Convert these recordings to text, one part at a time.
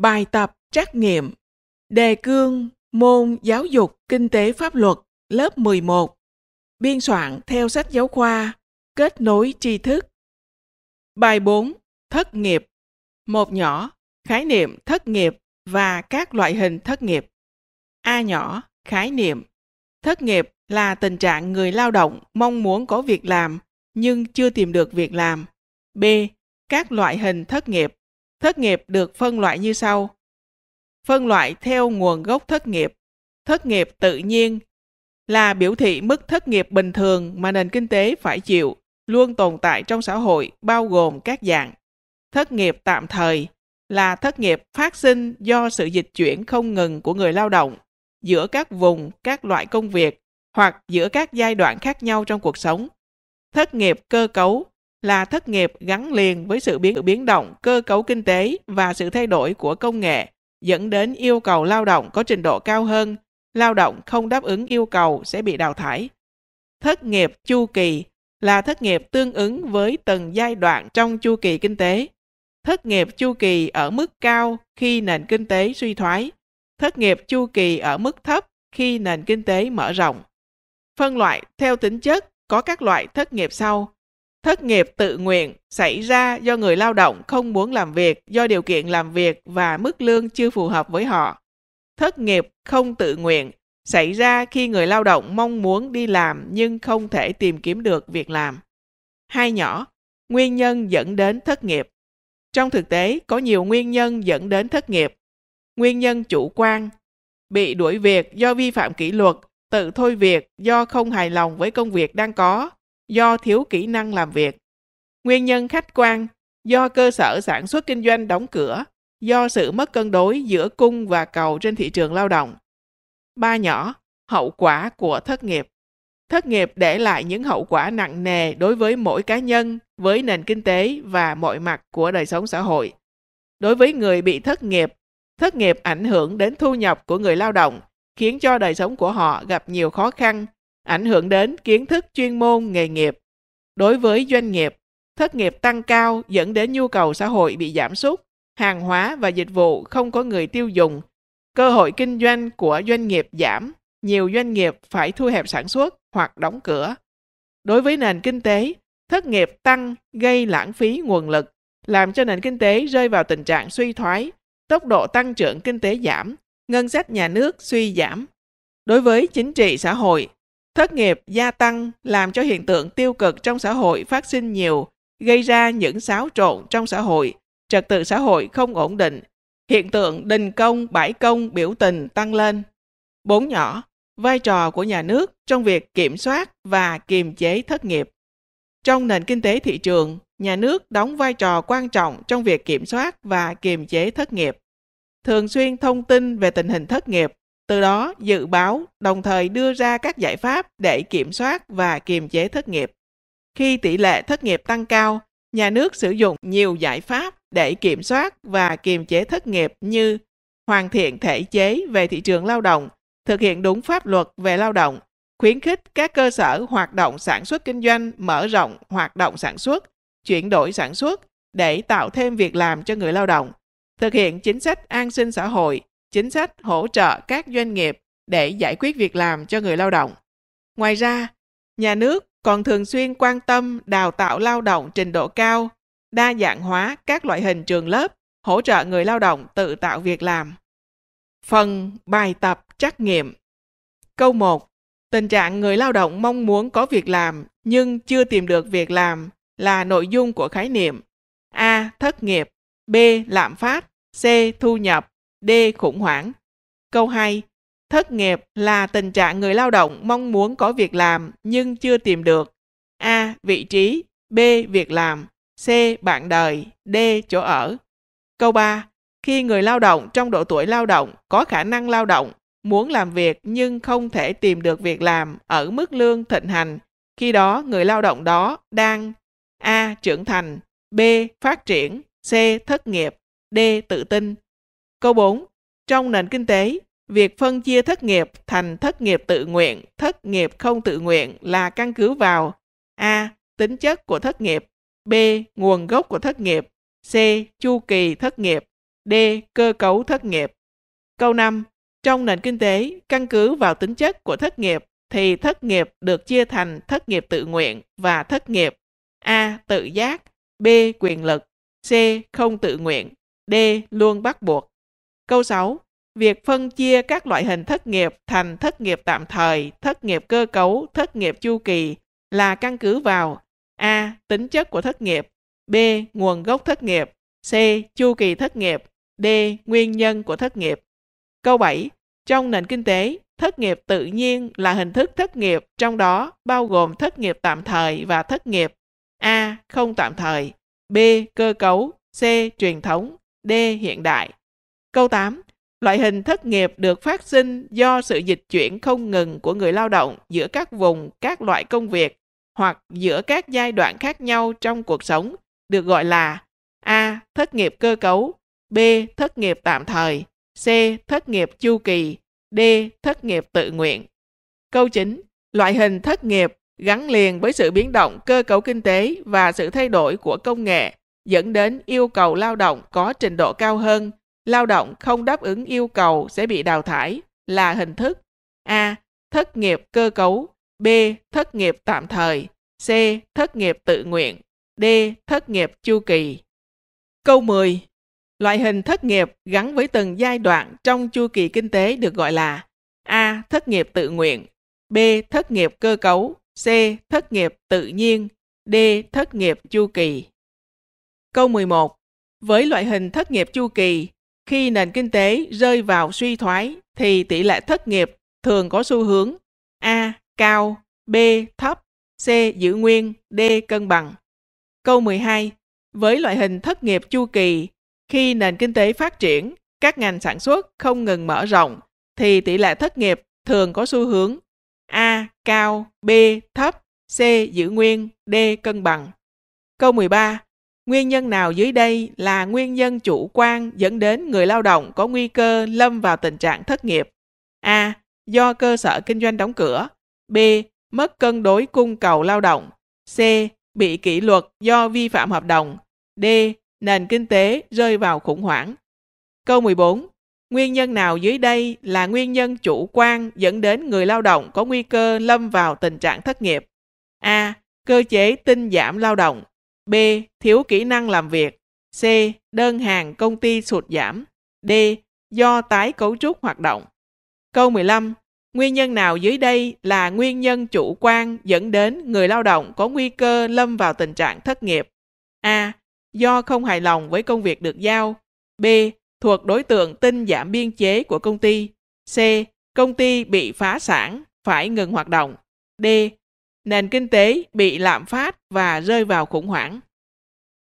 bài tập trắc nghiệm, đề cương môn giáo dục kinh tế pháp luật lớp 11, biên soạn theo sách giáo khoa, kết nối tri thức. Bài 4. Thất nghiệp. Một nhỏ, khái niệm thất nghiệp và các loại hình thất nghiệp. A nhỏ, khái niệm. Thất nghiệp là tình trạng người lao động mong muốn có việc làm nhưng chưa tìm được việc làm. B. Các loại hình thất nghiệp. Thất nghiệp được phân loại như sau. Phân loại theo nguồn gốc thất nghiệp. Thất nghiệp tự nhiên là biểu thị mức thất nghiệp bình thường mà nền kinh tế phải chịu, luôn tồn tại trong xã hội bao gồm các dạng. Thất nghiệp tạm thời là thất nghiệp phát sinh do sự dịch chuyển không ngừng của người lao động giữa các vùng, các loại công việc hoặc giữa các giai đoạn khác nhau trong cuộc sống. Thất nghiệp cơ cấu là thất nghiệp gắn liền với sự biến, biến động cơ cấu kinh tế và sự thay đổi của công nghệ, dẫn đến yêu cầu lao động có trình độ cao hơn, lao động không đáp ứng yêu cầu sẽ bị đào thải. Thất nghiệp chu kỳ là thất nghiệp tương ứng với từng giai đoạn trong chu kỳ kinh tế. Thất nghiệp chu kỳ ở mức cao khi nền kinh tế suy thoái, thất nghiệp chu kỳ ở mức thấp khi nền kinh tế mở rộng. Phân loại theo tính chất có các loại thất nghiệp sau: thất nghiệp tự nguyện xảy ra do người lao động không muốn làm việc do điều kiện làm việc và mức lương chưa phù hợp với họ thất nghiệp không tự nguyện xảy ra khi người lao động mong muốn đi làm nhưng không thể tìm kiếm được việc làm hai nhỏ nguyên nhân dẫn đến thất nghiệp trong thực tế có nhiều nguyên nhân dẫn đến thất nghiệp nguyên nhân chủ quan bị đuổi việc do vi phạm kỷ luật tự thôi việc do không hài lòng với công việc đang có do thiếu kỹ năng làm việc. Nguyên nhân khách quan do cơ sở sản xuất kinh doanh đóng cửa do sự mất cân đối giữa cung và cầu trên thị trường lao động. Ba nhỏ, hậu quả của thất nghiệp. Thất nghiệp để lại những hậu quả nặng nề đối với mỗi cá nhân, với nền kinh tế và mọi mặt của đời sống xã hội. Đối với người bị thất nghiệp, thất nghiệp ảnh hưởng đến thu nhập của người lao động, khiến cho đời sống của họ gặp nhiều khó khăn ảnh hưởng đến kiến thức chuyên môn nghề nghiệp. Đối với doanh nghiệp, thất nghiệp tăng cao dẫn đến nhu cầu xã hội bị giảm sút, hàng hóa và dịch vụ không có người tiêu dùng, cơ hội kinh doanh của doanh nghiệp giảm, nhiều doanh nghiệp phải thu hẹp sản xuất hoặc đóng cửa. Đối với nền kinh tế, thất nghiệp tăng gây lãng phí nguồn lực, làm cho nền kinh tế rơi vào tình trạng suy thoái, tốc độ tăng trưởng kinh tế giảm, ngân sách nhà nước suy giảm. Đối với chính trị xã hội, Thất nghiệp gia tăng làm cho hiện tượng tiêu cực trong xã hội phát sinh nhiều, gây ra những xáo trộn trong xã hội, trật tự xã hội không ổn định, hiện tượng đình công, bãi công, biểu tình tăng lên. Bốn nhỏ, vai trò của nhà nước trong việc kiểm soát và kiềm chế thất nghiệp. Trong nền kinh tế thị trường, nhà nước đóng vai trò quan trọng trong việc kiểm soát và kiềm chế thất nghiệp. Thường xuyên thông tin về tình hình thất nghiệp từ đó dự báo đồng thời đưa ra các giải pháp để kiểm soát và kiềm chế thất nghiệp khi tỷ lệ thất nghiệp tăng cao nhà nước sử dụng nhiều giải pháp để kiểm soát và kiềm chế thất nghiệp như hoàn thiện thể chế về thị trường lao động thực hiện đúng pháp luật về lao động khuyến khích các cơ sở hoạt động sản xuất kinh doanh mở rộng hoạt động sản xuất chuyển đổi sản xuất để tạo thêm việc làm cho người lao động thực hiện chính sách an sinh xã hội chính sách hỗ trợ các doanh nghiệp để giải quyết việc làm cho người lao động. Ngoài ra, nhà nước còn thường xuyên quan tâm đào tạo lao động trình độ cao, đa dạng hóa các loại hình trường lớp, hỗ trợ người lao động tự tạo việc làm. Phần bài tập trắc nghiệm. Câu 1. Tình trạng người lao động mong muốn có việc làm nhưng chưa tìm được việc làm là nội dung của khái niệm A. Thất nghiệp B. Lạm phát C. Thu nhập D. Khủng hoảng. Câu 2. Thất nghiệp là tình trạng người lao động mong muốn có việc làm nhưng chưa tìm được. A. Vị trí. B. Việc làm. C. Bạn đời. D. Chỗ ở. Câu 3. Khi người lao động trong độ tuổi lao động có khả năng lao động, muốn làm việc nhưng không thể tìm được việc làm ở mức lương thịnh hành, khi đó người lao động đó đang A. Trưởng thành. B. Phát triển. C. Thất nghiệp. D. Tự tin. Câu 4. Trong nền kinh tế, việc phân chia thất nghiệp thành thất nghiệp tự nguyện, thất nghiệp không tự nguyện là căn cứ vào A. Tính chất của thất nghiệp B. Nguồn gốc của thất nghiệp C. Chu kỳ thất nghiệp D. Cơ cấu thất nghiệp Câu 5. Trong nền kinh tế, căn cứ vào tính chất của thất nghiệp thì thất nghiệp được chia thành thất nghiệp tự nguyện và thất nghiệp A. Tự giác B. Quyền lực C. Không tự nguyện D. Luôn bắt buộc Câu 6. Việc phân chia các loại hình thất nghiệp thành thất nghiệp tạm thời, thất nghiệp cơ cấu, thất nghiệp chu kỳ là căn cứ vào A. Tính chất của thất nghiệp B. Nguồn gốc thất nghiệp C. Chu kỳ thất nghiệp D. Nguyên nhân của thất nghiệp Câu 7. Trong nền kinh tế, thất nghiệp tự nhiên là hình thức thất nghiệp trong đó bao gồm thất nghiệp tạm thời và thất nghiệp A. Không tạm thời B. Cơ cấu C. Truyền thống D. Hiện đại Câu 8. Loại hình thất nghiệp được phát sinh do sự dịch chuyển không ngừng của người lao động giữa các vùng, các loại công việc hoặc giữa các giai đoạn khác nhau trong cuộc sống được gọi là A. Thất nghiệp cơ cấu B. Thất nghiệp tạm thời C. Thất nghiệp chu kỳ D. Thất nghiệp tự nguyện Câu 9. Loại hình thất nghiệp gắn liền với sự biến động cơ cấu kinh tế và sự thay đổi của công nghệ dẫn đến yêu cầu lao động có trình độ cao hơn Lao động không đáp ứng yêu cầu sẽ bị đào thải là hình thức A. Thất nghiệp cơ cấu B. Thất nghiệp tạm thời C. Thất nghiệp tự nguyện D. Thất nghiệp chu kỳ Câu 10. Loại hình thất nghiệp gắn với từng giai đoạn trong chu kỳ kinh tế được gọi là A. Thất nghiệp tự nguyện B. Thất nghiệp cơ cấu C. Thất nghiệp tự nhiên D. Thất nghiệp chu kỳ Câu 11. Với loại hình thất nghiệp chu kỳ, khi nền kinh tế rơi vào suy thoái thì tỷ lệ thất nghiệp thường có xu hướng A cao, B thấp, C giữ nguyên, D cân bằng. Câu 12. Với loại hình thất nghiệp chu kỳ, khi nền kinh tế phát triển, các ngành sản xuất không ngừng mở rộng thì tỷ lệ thất nghiệp thường có xu hướng A cao, B thấp, C giữ nguyên, D cân bằng. Câu 13. Nguyên nhân nào dưới đây là nguyên nhân chủ quan dẫn đến người lao động có nguy cơ lâm vào tình trạng thất nghiệp? A. Do cơ sở kinh doanh đóng cửa. B. Mất cân đối cung cầu lao động. C. Bị kỷ luật do vi phạm hợp đồng. D. Nền kinh tế rơi vào khủng hoảng. Câu 14. Nguyên nhân nào dưới đây là nguyên nhân chủ quan dẫn đến người lao động có nguy cơ lâm vào tình trạng thất nghiệp? A. Cơ chế tinh giảm lao động. B. Thiếu kỹ năng làm việc. C. Đơn hàng công ty sụt giảm. D. Do tái cấu trúc hoạt động. Câu 15. Nguyên nhân nào dưới đây là nguyên nhân chủ quan dẫn đến người lao động có nguy cơ lâm vào tình trạng thất nghiệp? A. Do không hài lòng với công việc được giao. B. Thuộc đối tượng tinh giảm biên chế của công ty. C. Công ty bị phá sản, phải ngừng hoạt động. D nền kinh tế bị lạm phát và rơi vào khủng hoảng.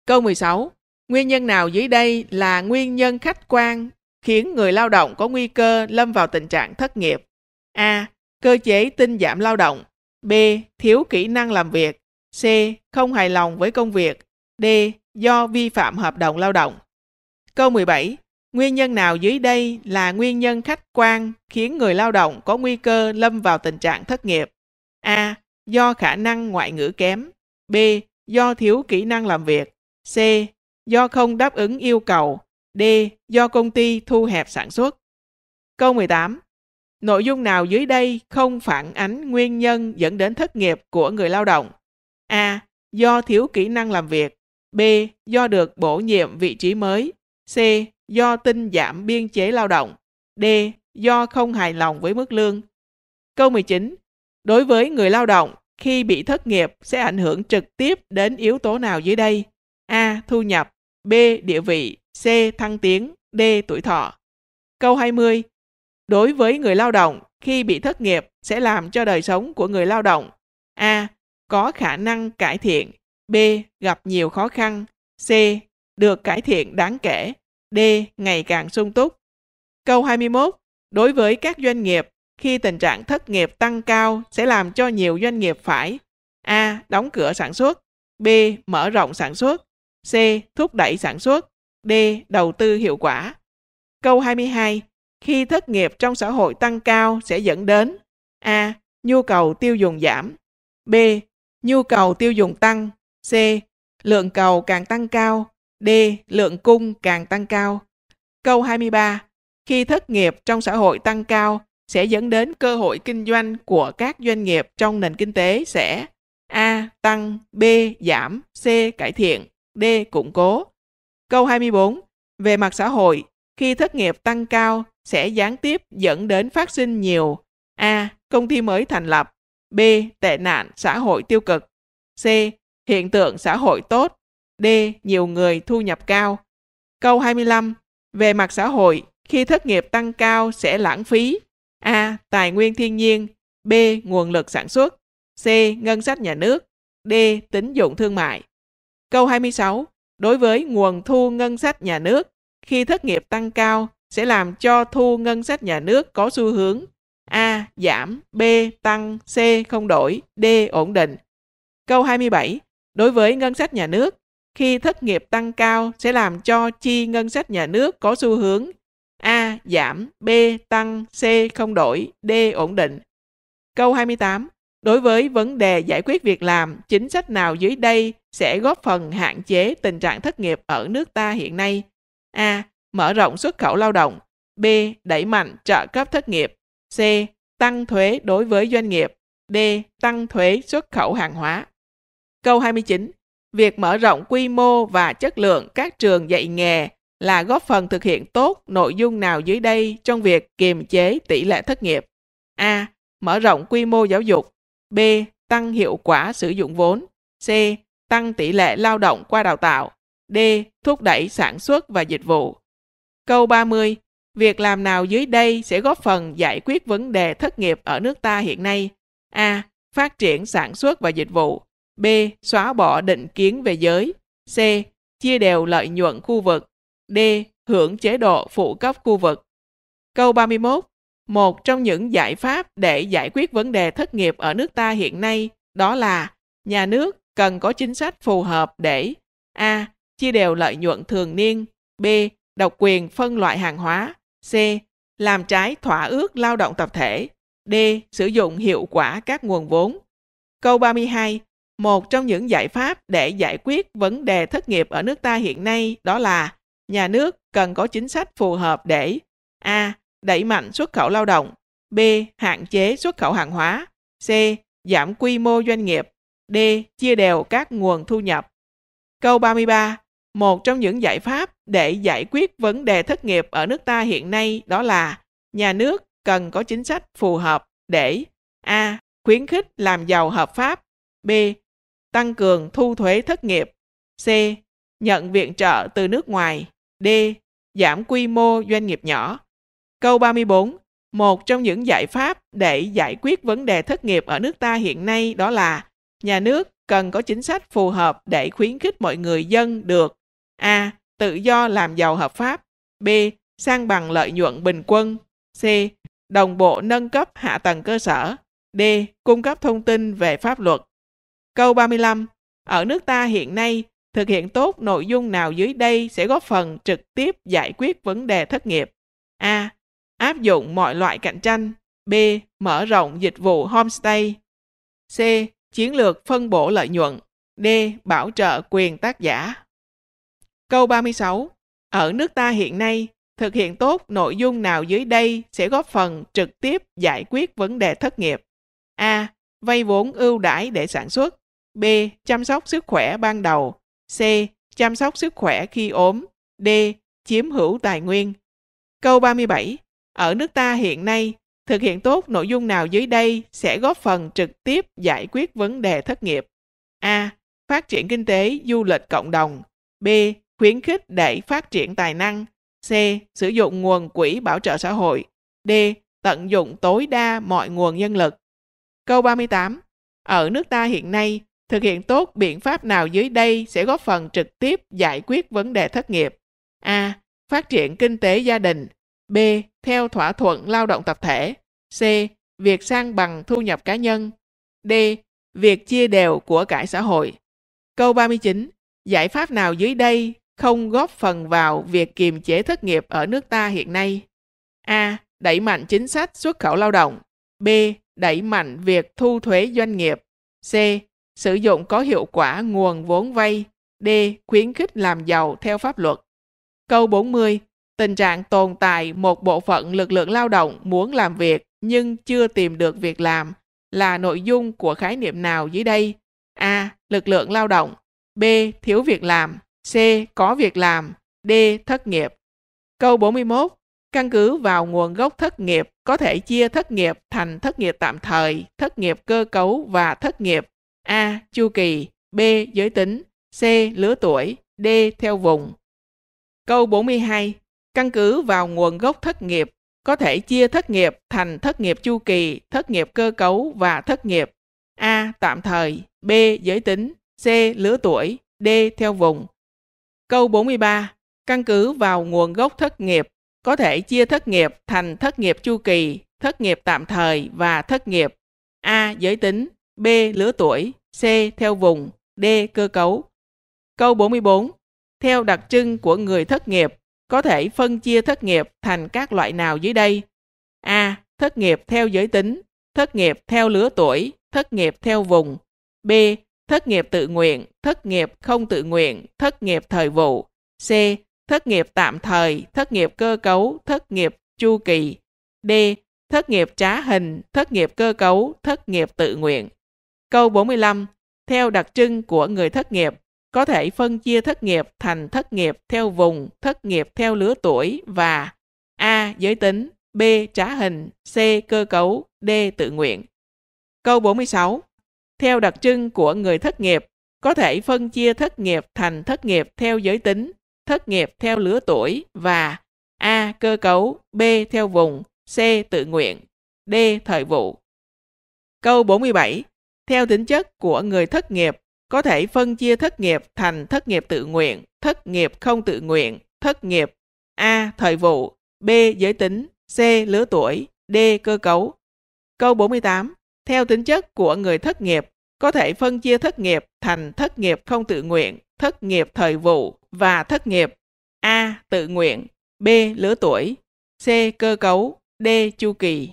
Câu 16. Nguyên nhân nào dưới đây là nguyên nhân khách quan khiến người lao động có nguy cơ lâm vào tình trạng thất nghiệp? A. Cơ chế tinh giảm lao động. B. Thiếu kỹ năng làm việc. C. Không hài lòng với công việc. D. Do vi phạm hợp đồng lao động. Câu 17. Nguyên nhân nào dưới đây là nguyên nhân khách quan khiến người lao động có nguy cơ lâm vào tình trạng thất nghiệp? A do khả năng ngoại ngữ kém, B. do thiếu kỹ năng làm việc, C. do không đáp ứng yêu cầu, D. do công ty thu hẹp sản xuất. Câu 18. Nội dung nào dưới đây không phản ánh nguyên nhân dẫn đến thất nghiệp của người lao động? A. Do thiếu kỹ năng làm việc. B. Do được bổ nhiệm vị trí mới. C. Do tinh giảm biên chế lao động. D. Do không hài lòng với mức lương. Câu 19. Đối với người lao động, khi bị thất nghiệp sẽ ảnh hưởng trực tiếp đến yếu tố nào dưới đây? A. Thu nhập B. Địa vị C. Thăng tiến D. Tuổi thọ Câu 20 Đối với người lao động, khi bị thất nghiệp sẽ làm cho đời sống của người lao động A. Có khả năng cải thiện B. Gặp nhiều khó khăn C. Được cải thiện đáng kể D. Ngày càng sung túc Câu 21 Đối với các doanh nghiệp, khi tình trạng thất nghiệp tăng cao sẽ làm cho nhiều doanh nghiệp phải A. Đóng cửa sản xuất B. Mở rộng sản xuất C. Thúc đẩy sản xuất D. Đầu tư hiệu quả Câu 22. Khi thất nghiệp trong xã hội tăng cao sẽ dẫn đến A. Nhu cầu tiêu dùng giảm B. Nhu cầu tiêu dùng tăng C. Lượng cầu càng tăng cao D. Lượng cung càng tăng cao Câu 23. Khi thất nghiệp trong xã hội tăng cao sẽ dẫn đến cơ hội kinh doanh của các doanh nghiệp trong nền kinh tế sẽ A. Tăng, B. Giảm, C. Cải thiện, D. Củng cố. Câu 24. Về mặt xã hội, khi thất nghiệp tăng cao sẽ gián tiếp dẫn đến phát sinh nhiều A. Công ty mới thành lập B. Tệ nạn xã hội tiêu cực C. Hiện tượng xã hội tốt D. Nhiều người thu nhập cao Câu 25. Về mặt xã hội, khi thất nghiệp tăng cao sẽ lãng phí A. Tài nguyên thiên nhiên B. Nguồn lực sản xuất C. Ngân sách nhà nước D. Tín dụng thương mại Câu 26. Đối với nguồn thu ngân sách nhà nước, khi thất nghiệp tăng cao sẽ làm cho thu ngân sách nhà nước có xu hướng A. Giảm B. Tăng C. Không đổi D. Ổn định Câu 27. Đối với ngân sách nhà nước, khi thất nghiệp tăng cao sẽ làm cho chi ngân sách nhà nước có xu hướng A. Giảm, B. Tăng, C. Không đổi, D. Ổn định. Câu 28. Đối với vấn đề giải quyết việc làm, chính sách nào dưới đây sẽ góp phần hạn chế tình trạng thất nghiệp ở nước ta hiện nay? A. Mở rộng xuất khẩu lao động. B. Đẩy mạnh trợ cấp thất nghiệp. C. Tăng thuế đối với doanh nghiệp. D. Tăng thuế xuất khẩu hàng hóa. Câu 29. Việc mở rộng quy mô và chất lượng các trường dạy nghề là góp phần thực hiện tốt nội dung nào dưới đây trong việc kiềm chế tỷ lệ thất nghiệp? A. Mở rộng quy mô giáo dục. B. Tăng hiệu quả sử dụng vốn. C. Tăng tỷ lệ lao động qua đào tạo. D. Thúc đẩy sản xuất và dịch vụ. Câu 30. Việc làm nào dưới đây sẽ góp phần giải quyết vấn đề thất nghiệp ở nước ta hiện nay? A. Phát triển sản xuất và dịch vụ. B. Xóa bỏ định kiến về giới. C. Chia đều lợi nhuận khu vực. D. Hưởng chế độ phụ cấp khu vực. Câu 31. Một trong những giải pháp để giải quyết vấn đề thất nghiệp ở nước ta hiện nay đó là nhà nước cần có chính sách phù hợp để A. Chia đều lợi nhuận thường niên B. Độc quyền phân loại hàng hóa C. Làm trái thỏa ước lao động tập thể D. Sử dụng hiệu quả các nguồn vốn Câu 32 một trong những giải pháp để giải quyết vấn đề thất nghiệp ở nước ta hiện nay đó là nhà nước cần có chính sách phù hợp để a. đẩy mạnh xuất khẩu lao động, b. hạn chế xuất khẩu hàng hóa, c. giảm quy mô doanh nghiệp, d. chia đều các nguồn thu nhập. Câu 33. Một trong những giải pháp để giải quyết vấn đề thất nghiệp ở nước ta hiện nay đó là nhà nước cần có chính sách phù hợp để a. khuyến khích làm giàu hợp pháp, b. tăng cường thu thuế thất nghiệp, c. nhận viện trợ từ nước ngoài, D. Giảm quy mô doanh nghiệp nhỏ. Câu 34. Một trong những giải pháp để giải quyết vấn đề thất nghiệp ở nước ta hiện nay đó là nhà nước cần có chính sách phù hợp để khuyến khích mọi người dân được A. Tự do làm giàu hợp pháp B. Sang bằng lợi nhuận bình quân C. Đồng bộ nâng cấp hạ tầng cơ sở D. Cung cấp thông tin về pháp luật Câu 35. Ở nước ta hiện nay, Thực hiện tốt nội dung nào dưới đây sẽ góp phần trực tiếp giải quyết vấn đề thất nghiệp? A. Áp dụng mọi loại cạnh tranh. B. Mở rộng dịch vụ homestay. C. Chiến lược phân bổ lợi nhuận. D. Bảo trợ quyền tác giả. Câu 36. Ở nước ta hiện nay, thực hiện tốt nội dung nào dưới đây sẽ góp phần trực tiếp giải quyết vấn đề thất nghiệp? A. Vay vốn ưu đãi để sản xuất. B. Chăm sóc sức khỏe ban đầu. C. Chăm sóc sức khỏe khi ốm. D. Chiếm hữu tài nguyên. Câu 37. Ở nước ta hiện nay, thực hiện tốt nội dung nào dưới đây sẽ góp phần trực tiếp giải quyết vấn đề thất nghiệp? A. Phát triển kinh tế, du lịch cộng đồng. B. Khuyến khích để phát triển tài năng. C. Sử dụng nguồn quỹ bảo trợ xã hội. D. Tận dụng tối đa mọi nguồn nhân lực. Câu 38. Ở nước ta hiện nay, Thực hiện tốt biện pháp nào dưới đây sẽ góp phần trực tiếp giải quyết vấn đề thất nghiệp? A. Phát triển kinh tế gia đình. B. Theo thỏa thuận lao động tập thể. C. Việc sang bằng thu nhập cá nhân. D. Việc chia đều của cải xã hội. Câu 39. Giải pháp nào dưới đây không góp phần vào việc kiềm chế thất nghiệp ở nước ta hiện nay? A. Đẩy mạnh chính sách xuất khẩu lao động. B. Đẩy mạnh việc thu thuế doanh nghiệp. C sử dụng có hiệu quả nguồn vốn vay, D. Khuyến khích làm giàu theo pháp luật. Câu 40. Tình trạng tồn tại một bộ phận lực lượng lao động muốn làm việc nhưng chưa tìm được việc làm là nội dung của khái niệm nào dưới đây? A. Lực lượng lao động B. Thiếu việc làm C. Có việc làm D. Thất nghiệp Câu 41. Căn cứ vào nguồn gốc thất nghiệp, có thể chia thất nghiệp thành thất nghiệp tạm thời, thất nghiệp cơ cấu và thất nghiệp A. Chu kỳ B. Giới tính C. Lứa tuổi D. Theo vùng Câu 42. Căn cứ vào nguồn gốc thất nghiệp, có thể chia thất nghiệp thành thất nghiệp chu kỳ, thất nghiệp cơ cấu và thất nghiệp. A. Tạm thời B. Giới tính C. Lứa tuổi D. Theo vùng Câu 43. Căn cứ vào nguồn gốc thất nghiệp, có thể chia thất nghiệp thành thất nghiệp chu kỳ, thất nghiệp tạm thời và thất nghiệp. A. Giới tính B. Lứa tuổi C. Theo vùng, D. Cơ cấu. Câu 44. Theo đặc trưng của người thất nghiệp, có thể phân chia thất nghiệp thành các loại nào dưới đây? A. Thất nghiệp theo giới tính, thất nghiệp theo lứa tuổi, thất nghiệp theo vùng. B. Thất nghiệp tự nguyện, thất nghiệp không tự nguyện, thất nghiệp thời vụ. C. Thất nghiệp tạm thời, thất nghiệp cơ cấu, thất nghiệp chu kỳ. D. Thất nghiệp trá hình, thất nghiệp cơ cấu, thất nghiệp tự nguyện. Câu 45. Theo đặc trưng của người thất nghiệp, có thể phân chia thất nghiệp thành thất nghiệp theo vùng, thất nghiệp theo lứa tuổi và A. Giới tính B. Trá hình C. Cơ cấu D. Tự nguyện Câu 46 Theo đặc trưng của người thất nghiệp, có thể phân chia thất nghiệp thành thất nghiệp theo giới tính, thất nghiệp theo lứa tuổi và A. Cơ cấu B. Theo vùng C. Tự nguyện D. Thời vụ Câu 47 theo tính chất của người thất nghiệp, có thể phân chia thất nghiệp thành thất nghiệp tự nguyện, thất nghiệp không tự nguyện, thất nghiệp A. Thời vụ B. Giới tính C. Lứa tuổi D. Cơ cấu Câu 48. Theo tính chất của người thất nghiệp, có thể phân chia thất nghiệp thành thất nghiệp không tự nguyện, thất nghiệp thời vụ và thất nghiệp A. Tự nguyện B. Lứa tuổi C. Cơ cấu D. Chu kỳ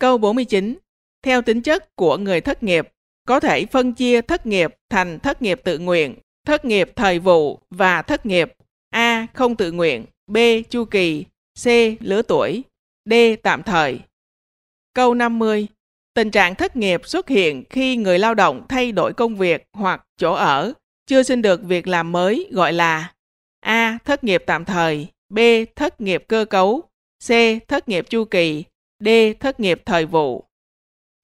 Câu 49 theo tính chất của người thất nghiệp, có thể phân chia thất nghiệp thành thất nghiệp tự nguyện, thất nghiệp thời vụ và thất nghiệp A. Không tự nguyện, B. Chu kỳ, C. Lứa tuổi, D. Tạm thời. Câu 50. Tình trạng thất nghiệp xuất hiện khi người lao động thay đổi công việc hoặc chỗ ở, chưa xin được việc làm mới gọi là A. Thất nghiệp tạm thời, B. Thất nghiệp cơ cấu, C. Thất nghiệp chu kỳ, D. Thất nghiệp thời vụ.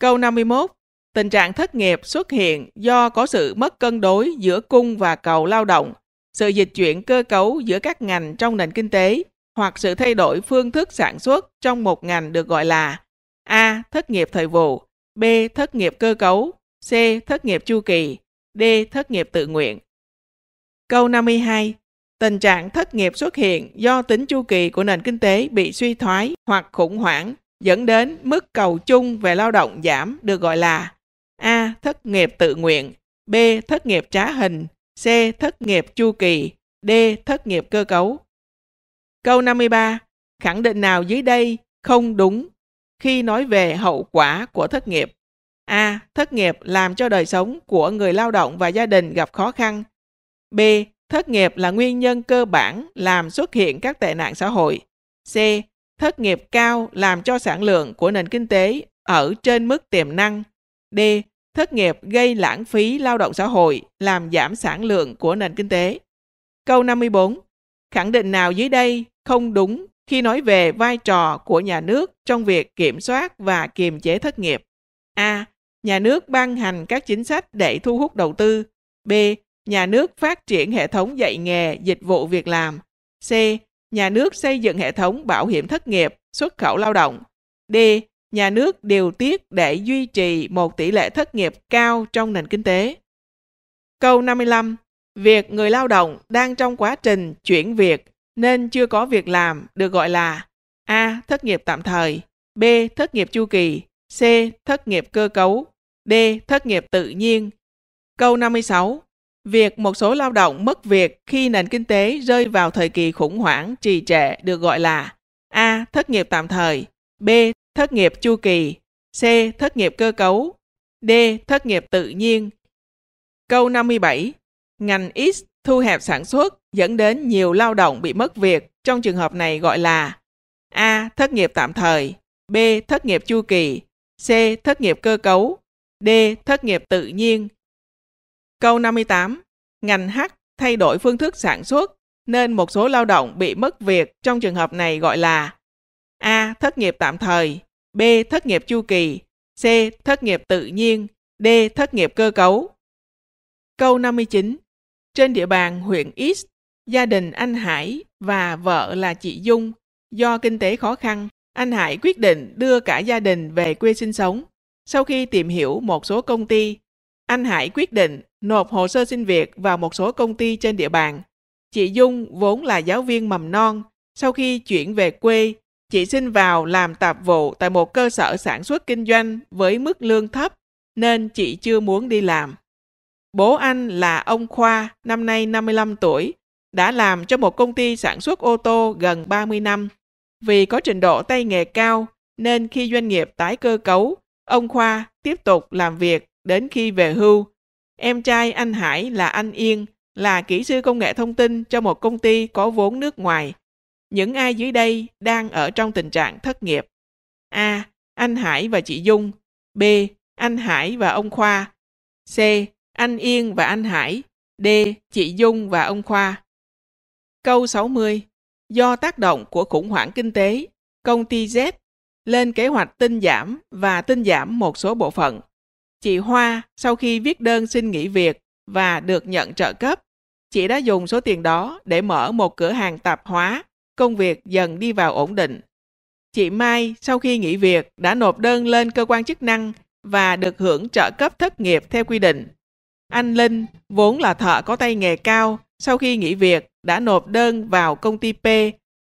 Câu 51. Tình trạng thất nghiệp xuất hiện do có sự mất cân đối giữa cung và cầu lao động, sự dịch chuyển cơ cấu giữa các ngành trong nền kinh tế hoặc sự thay đổi phương thức sản xuất trong một ngành được gọi là A. Thất nghiệp thời vụ B. Thất nghiệp cơ cấu C. Thất nghiệp chu kỳ D. Thất nghiệp tự nguyện Câu 52 Tình trạng thất nghiệp xuất hiện do tính chu kỳ của nền kinh tế bị suy thoái hoặc khủng hoảng dẫn đến mức cầu chung về lao động giảm được gọi là A. Thất nghiệp tự nguyện B. Thất nghiệp trá hình C. Thất nghiệp chu kỳ D. Thất nghiệp cơ cấu Câu 53. Khẳng định nào dưới đây không đúng khi nói về hậu quả của thất nghiệp? A. Thất nghiệp làm cho đời sống của người lao động và gia đình gặp khó khăn. B. Thất nghiệp là nguyên nhân cơ bản làm xuất hiện các tệ nạn xã hội. C thất nghiệp cao làm cho sản lượng của nền kinh tế ở trên mức tiềm năng. D. Thất nghiệp gây lãng phí lao động xã hội, làm giảm sản lượng của nền kinh tế. Câu 54. Khẳng định nào dưới đây không đúng khi nói về vai trò của nhà nước trong việc kiểm soát và kiềm chế thất nghiệp? A. Nhà nước ban hành các chính sách để thu hút đầu tư. B. Nhà nước phát triển hệ thống dạy nghề, dịch vụ việc làm. C Nhà nước xây dựng hệ thống bảo hiểm thất nghiệp, xuất khẩu lao động. D. Nhà nước điều tiết để duy trì một tỷ lệ thất nghiệp cao trong nền kinh tế. Câu 55. Việc người lao động đang trong quá trình chuyển việc nên chưa có việc làm được gọi là A. Thất nghiệp tạm thời B. Thất nghiệp chu kỳ C. Thất nghiệp cơ cấu D. Thất nghiệp tự nhiên Câu 56 Việc một số lao động mất việc khi nền kinh tế rơi vào thời kỳ khủng hoảng trì trệ được gọi là A. Thất nghiệp tạm thời B. Thất nghiệp chu kỳ C. Thất nghiệp cơ cấu D. Thất nghiệp tự nhiên Câu 57 Ngành X thu hẹp sản xuất dẫn đến nhiều lao động bị mất việc trong trường hợp này gọi là A. Thất nghiệp tạm thời B. Thất nghiệp chu kỳ C. Thất nghiệp cơ cấu D. Thất nghiệp tự nhiên Câu 58. Ngành H thay đổi phương thức sản xuất nên một số lao động bị mất việc trong trường hợp này gọi là A. Thất nghiệp tạm thời B. Thất nghiệp chu kỳ C. Thất nghiệp tự nhiên D. Thất nghiệp cơ cấu Câu 59 Trên địa bàn huyện X, gia đình anh Hải và vợ là chị Dung do kinh tế khó khăn anh Hải quyết định đưa cả gia đình về quê sinh sống. Sau khi tìm hiểu một số công ty, anh Hải quyết định nộp hồ sơ xin việc vào một số công ty trên địa bàn. Chị Dung vốn là giáo viên mầm non, sau khi chuyển về quê, chị xin vào làm tạp vụ tại một cơ sở sản xuất kinh doanh với mức lương thấp nên chị chưa muốn đi làm. Bố anh là ông Khoa, năm nay 55 tuổi, đã làm cho một công ty sản xuất ô tô gần 30 năm. Vì có trình độ tay nghề cao nên khi doanh nghiệp tái cơ cấu, ông Khoa tiếp tục làm việc đến khi về hưu. Em trai anh Hải là anh Yên, là kỹ sư công nghệ thông tin cho một công ty có vốn nước ngoài. Những ai dưới đây đang ở trong tình trạng thất nghiệp? A. Anh Hải và chị Dung. B. Anh Hải và ông Khoa. C. Anh Yên và anh Hải. D. Chị Dung và ông Khoa. Câu 60. Do tác động của khủng hoảng kinh tế, công ty Z lên kế hoạch tinh giảm và tinh giảm một số bộ phận. Chị Hoa sau khi viết đơn xin nghỉ việc và được nhận trợ cấp, chị đã dùng số tiền đó để mở một cửa hàng tạp hóa, công việc dần đi vào ổn định. Chị Mai sau khi nghỉ việc đã nộp đơn lên cơ quan chức năng và được hưởng trợ cấp thất nghiệp theo quy định. Anh Linh, vốn là thợ có tay nghề cao, sau khi nghỉ việc đã nộp đơn vào công ty P.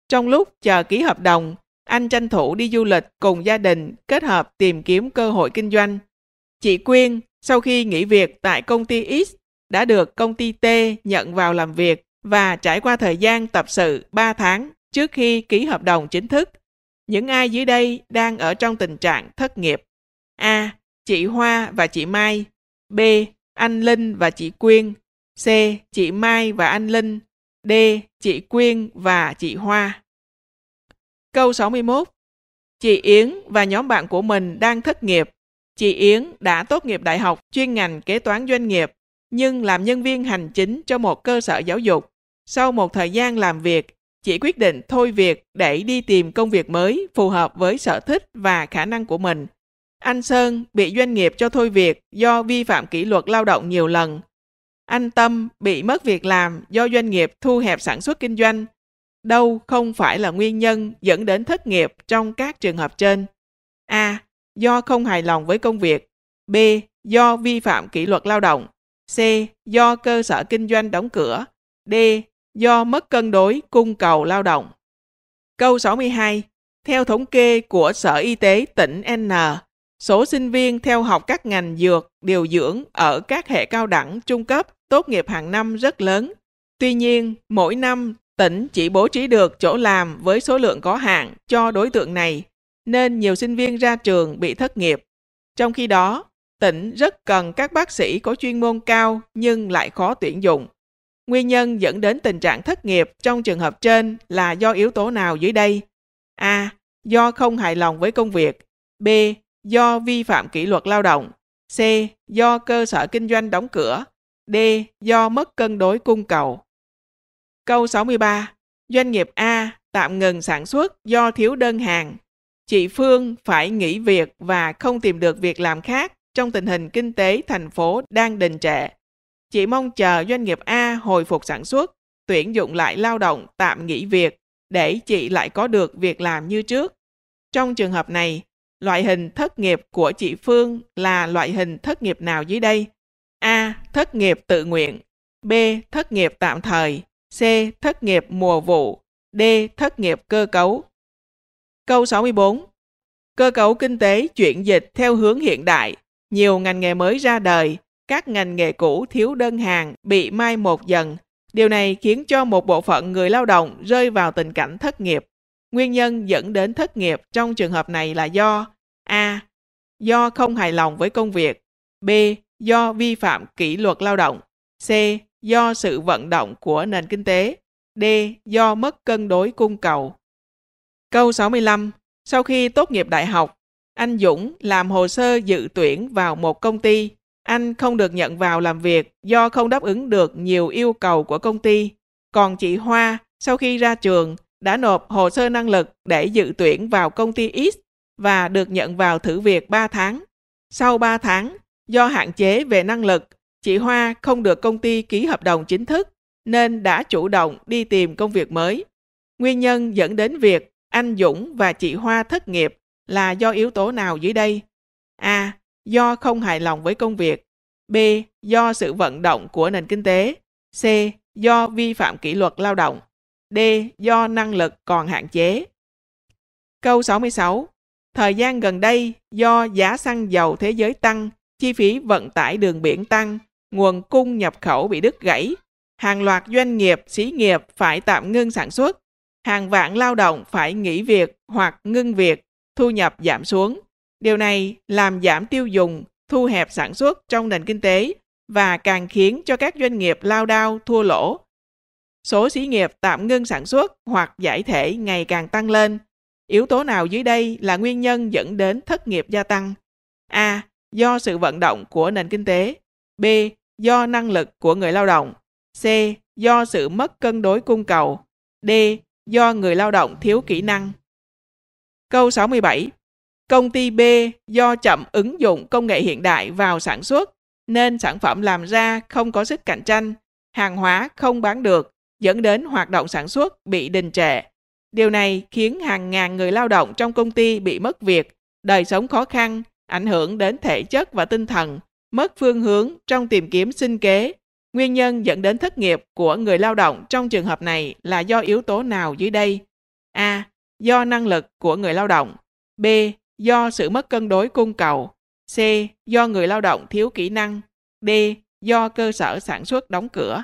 Trong lúc chờ ký hợp đồng, anh tranh thủ đi du lịch cùng gia đình kết hợp tìm kiếm cơ hội kinh doanh. Chị Quyên sau khi nghỉ việc tại công ty X đã được công ty T nhận vào làm việc và trải qua thời gian tập sự 3 tháng trước khi ký hợp đồng chính thức. Những ai dưới đây đang ở trong tình trạng thất nghiệp? A. Chị Hoa và chị Mai. B. Anh Linh và chị Quyên. C. Chị Mai và anh Linh. D. Chị Quyên và chị Hoa. Câu 61. Chị Yến và nhóm bạn của mình đang thất nghiệp Chị Yến đã tốt nghiệp đại học chuyên ngành kế toán doanh nghiệp, nhưng làm nhân viên hành chính cho một cơ sở giáo dục. Sau một thời gian làm việc, chị quyết định thôi việc để đi tìm công việc mới phù hợp với sở thích và khả năng của mình. Anh Sơn bị doanh nghiệp cho thôi việc do vi phạm kỷ luật lao động nhiều lần. Anh Tâm bị mất việc làm do doanh nghiệp thu hẹp sản xuất kinh doanh. Đâu không phải là nguyên nhân dẫn đến thất nghiệp trong các trường hợp trên. A. À, do không hài lòng với công việc, B. do vi phạm kỷ luật lao động, C. do cơ sở kinh doanh đóng cửa, D. do mất cân đối cung cầu lao động. Câu 62. Theo thống kê của Sở Y tế tỉnh N, số sinh viên theo học các ngành dược, điều dưỡng ở các hệ cao đẳng, trung cấp, tốt nghiệp hàng năm rất lớn. Tuy nhiên, mỗi năm tỉnh chỉ bố trí được chỗ làm với số lượng có hạn cho đối tượng này nên nhiều sinh viên ra trường bị thất nghiệp. Trong khi đó, tỉnh rất cần các bác sĩ có chuyên môn cao nhưng lại khó tuyển dụng. Nguyên nhân dẫn đến tình trạng thất nghiệp trong trường hợp trên là do yếu tố nào dưới đây? A. Do không hài lòng với công việc. B. Do vi phạm kỷ luật lao động. C. Do cơ sở kinh doanh đóng cửa. D. Do mất cân đối cung cầu. Câu 63. Doanh nghiệp A tạm ngừng sản xuất do thiếu đơn hàng chị Phương phải nghỉ việc và không tìm được việc làm khác trong tình hình kinh tế thành phố đang đình trệ. Chị mong chờ doanh nghiệp A hồi phục sản xuất, tuyển dụng lại lao động tạm nghỉ việc để chị lại có được việc làm như trước. Trong trường hợp này, loại hình thất nghiệp của chị Phương là loại hình thất nghiệp nào dưới đây? A. Thất nghiệp tự nguyện B. Thất nghiệp tạm thời C. Thất nghiệp mùa vụ D. Thất nghiệp cơ cấu Câu 64. Cơ cấu kinh tế chuyển dịch theo hướng hiện đại, nhiều ngành nghề mới ra đời, các ngành nghề cũ thiếu đơn hàng bị mai một dần. Điều này khiến cho một bộ phận người lao động rơi vào tình cảnh thất nghiệp. Nguyên nhân dẫn đến thất nghiệp trong trường hợp này là do A. Do không hài lòng với công việc B. Do vi phạm kỷ luật lao động C. Do sự vận động của nền kinh tế D. Do mất cân đối cung cầu Câu 65. Sau khi tốt nghiệp đại học, anh Dũng làm hồ sơ dự tuyển vào một công ty. Anh không được nhận vào làm việc do không đáp ứng được nhiều yêu cầu của công ty. Còn chị Hoa, sau khi ra trường, đã nộp hồ sơ năng lực để dự tuyển vào công ty X và được nhận vào thử việc 3 tháng. Sau 3 tháng, do hạn chế về năng lực, chị Hoa không được công ty ký hợp đồng chính thức nên đã chủ động đi tìm công việc mới. Nguyên nhân dẫn đến việc anh Dũng và chị Hoa thất nghiệp là do yếu tố nào dưới đây? A. Do không hài lòng với công việc. B. Do sự vận động của nền kinh tế. C. Do vi phạm kỷ luật lao động. D. Do năng lực còn hạn chế. Câu 66. Thời gian gần đây, do giá xăng dầu thế giới tăng, chi phí vận tải đường biển tăng, nguồn cung nhập khẩu bị đứt gãy, hàng loạt doanh nghiệp, xí nghiệp phải tạm ngưng sản xuất, hàng vạn lao động phải nghỉ việc hoặc ngưng việc, thu nhập giảm xuống. Điều này làm giảm tiêu dùng, thu hẹp sản xuất trong nền kinh tế và càng khiến cho các doanh nghiệp lao đao thua lỗ. Số xí nghiệp tạm ngưng sản xuất hoặc giải thể ngày càng tăng lên. Yếu tố nào dưới đây là nguyên nhân dẫn đến thất nghiệp gia tăng? A. Do sự vận động của nền kinh tế. B. Do năng lực của người lao động. C. Do sự mất cân đối cung cầu. D do người lao động thiếu kỹ năng. Câu 67. Công ty B do chậm ứng dụng công nghệ hiện đại vào sản xuất nên sản phẩm làm ra không có sức cạnh tranh, hàng hóa không bán được, dẫn đến hoạt động sản xuất bị đình trệ. Điều này khiến hàng ngàn người lao động trong công ty bị mất việc, đời sống khó khăn, ảnh hưởng đến thể chất và tinh thần, mất phương hướng trong tìm kiếm sinh kế Nguyên nhân dẫn đến thất nghiệp của người lao động trong trường hợp này là do yếu tố nào dưới đây? A. Do năng lực của người lao động. B. Do sự mất cân đối cung cầu. C. Do người lao động thiếu kỹ năng. D. Do cơ sở sản xuất đóng cửa.